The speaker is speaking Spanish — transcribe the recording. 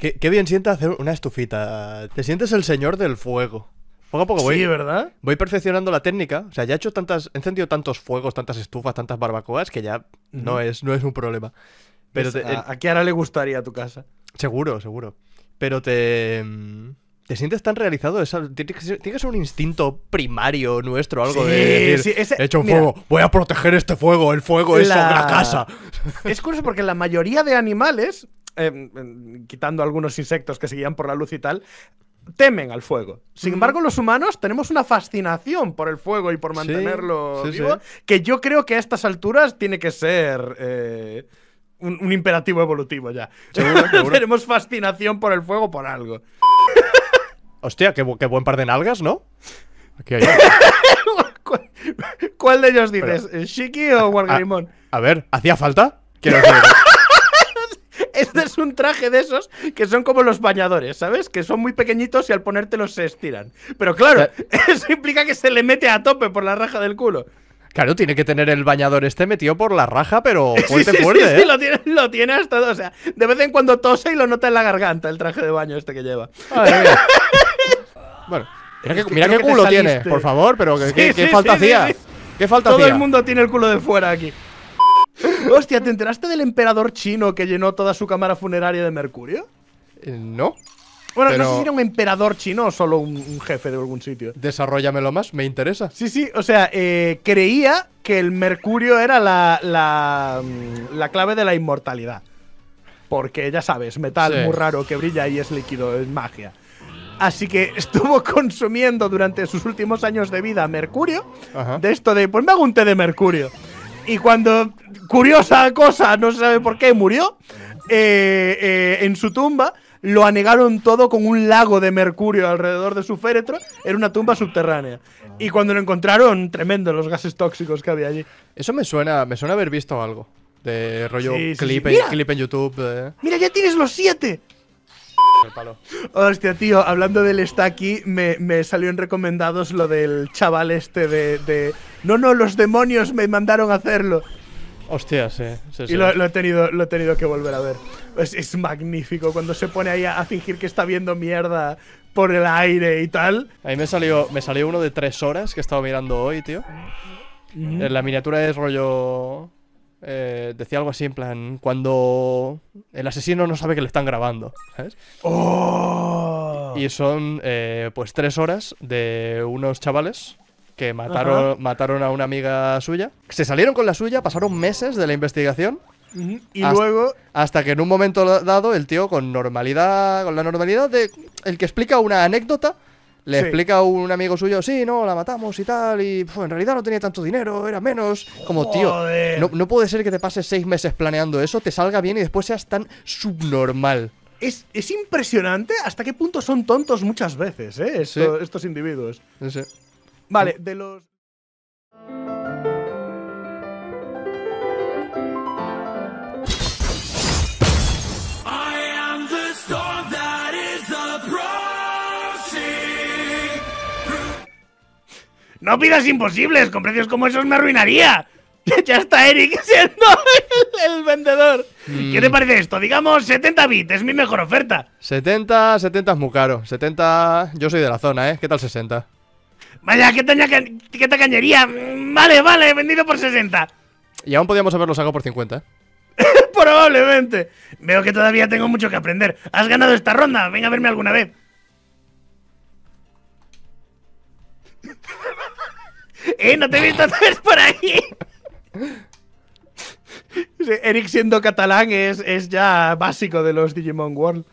Qué, bien sienta hacer una estufita. Te sientes el señor del fuego. Poco a poco voy. Sí, ¿verdad? Voy perfeccionando la técnica. O sea, ya he hecho tantas. He encendido tantos fuegos, tantas estufas, tantas barbacoas que ya no, es, no es un problema. Pero a, qué ahora le gustaría tu casa? Seguro, seguro. Pero te. Mm, ¿Te sientes tan realizado? Tienes que ser, un instinto primario nuestro, algo de sí, he hecho un fuego, voy a proteger este fuego, el fuego es la casa. Es curioso porque la mayoría de animales eh, mm, mm, quitando algunos insectos que seguían por la luz y tal, temen al fuego. Sin embargo, los humanos tenemos una fascinación por el fuego y por mantenerlo vivo, que yo creo que a estas alturas tiene que ser eh, un, imperativo evolutivo ya. tenemos fascinación por el fuego por algo. Hostia, qué, qué buen par de nalgas, ¿no? ¿Cuál, de ellos dices? ¿Shiki o Wargreymon? A, ver, ¿hacía falta? Quiero un traje de esos que son como los bañadores, ¿sabes? Que son muy pequeñitos y al ponértelos se estiran. Pero claro, eso implica que se le mete a tope por la raja del culo. Claro, tiene que tener el bañador este metido por la raja, pero sí, ¿eh? lo, tiene, hasta. O sea, de vez en cuando tose y lo nota en la garganta el traje de baño este que lleva. bueno, mira, qué culo tiene, por favor, pero qué, falta hacía. falta Todo el mundo tiene el culo de fuera aquí. Hostia, ¿te enteraste del emperador chino que llenó toda su cámara funeraria de mercurio? Eh, no. Bueno, no sé si era un emperador chino o solo un, jefe de algún sitio. Desarrollamelo más, me interesa. Sí, sí, o sea, eh, creía que el mercurio era la, mm, la, clave de la inmortalidad. Porque ya sabes, metal muy raro que brilla y es líquido, es magia. Así que estuvo consumiendo durante sus últimos años de vida mercurio. De esto de, pues me hago un té de mercurio y cuando, curiosa cosa, no se sabe por qué, murió, eh, eh, en su tumba lo anegaron todo con un lago de mercurio alrededor de su féretro. Era una tumba subterránea. Y cuando lo encontraron, tremendo los gases tóxicos que había allí. Eso me suena, me suena haber visto algo. De rollo clip, En, clip en YouTube. Eh. Mira, ya tienes los siete. Hostia, tío, hablando del está me, me, salió en recomendados lo del chaval este de no, no, los demonios me mandaron a hacerlo. Hostias, Sí, Y lo, he tenido, lo he tenido que volver a ver. Es, magnífico cuando se pone ahí a, fingir que está viendo mierda por el aire y tal. A mí me salió, me salió uno de tres horas que he estado mirando hoy, tío. En La miniatura es rollo. Eh, decía algo así en plan: cuando el asesino no sabe que le están grabando, ¿sabes? ¡Oh! Y son, eh, pues, tres horas de unos chavales que mataron, mataron a una amiga suya. Se salieron con la suya, pasaron meses de la investigación. Y luego. Hasta que en un momento dado, el tío, con normalidad, con la normalidad de. El que explica una anécdota, le explica a un amigo suyo, sí, no, la matamos y tal, y en realidad no tenía tanto dinero, era menos. Como, tío, no, puede ser que te pases seis meses planeando eso, te salga bien y después seas tan subnormal. Es, impresionante hasta qué punto son tontos muchas veces, ¿eh? Estos individuos. Sí. Vale, de los... No pidas imposibles, con precios como esos me arruinaría. ya está Eric siendo el, vendedor. ¿Qué te mm. parece esto? Digamos 70 bits, es mi mejor oferta. 70, 70 es muy caro. 70, yo soy de la zona, ¿eh? ¿Qué tal 60? Vaya, qué, taña, qué tacañería. Vale, vale, vendido por 60. Y aún podíamos haberlos sacado por 50, ¿eh? Probablemente. Veo que todavía tengo mucho que aprender. Has ganado esta ronda. Venga a verme alguna vez. ¡Eh! ¡No te he visto por ahí! Eric siendo catalán es, es ya básico de los Digimon World.